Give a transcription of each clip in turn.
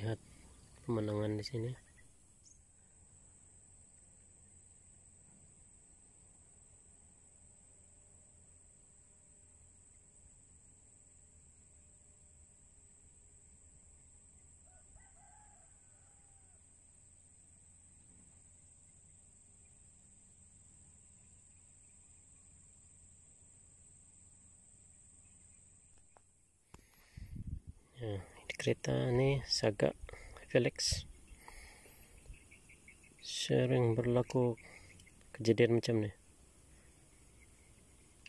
lihat pemandangan di sini kereta ni Saga Felix sering berlaku kejadian macam ni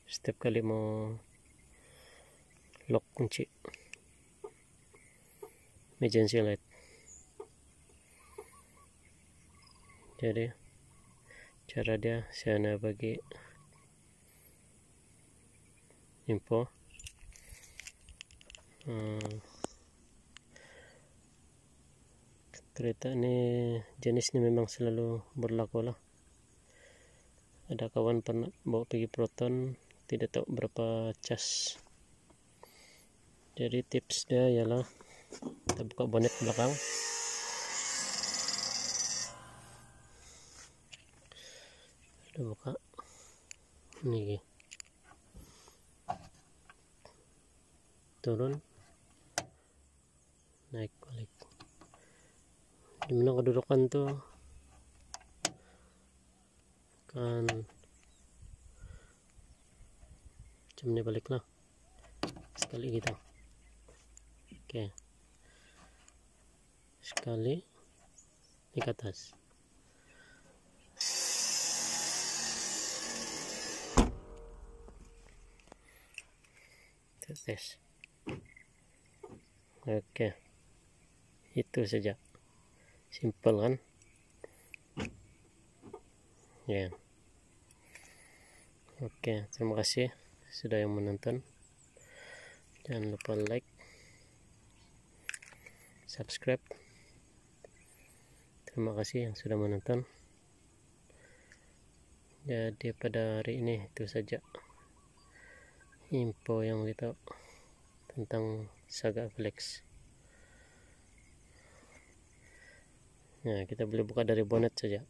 setiap kali mau lock kunci emergency light jadi cara dia nak bagi info hmm kereta ini jenisnya memang selalu berlaku lah ada kawan pernah bawa pergi proton tidak tahu berapa cas jadi tips dia ialah kita buka bonet belakang kita buka ini turun naik balik gimana kedudukan tuh kan jamnya balik lah sekali gitu oke sekali ini ke atas tes oke itu saja simple kan ya yeah. oke okay, terima kasih sudah yang menonton jangan lupa like subscribe terima kasih yang sudah menonton jadi pada hari ini itu saja info yang kita tentang Saga Flex Nah, kita boleh buka dari bonet saja.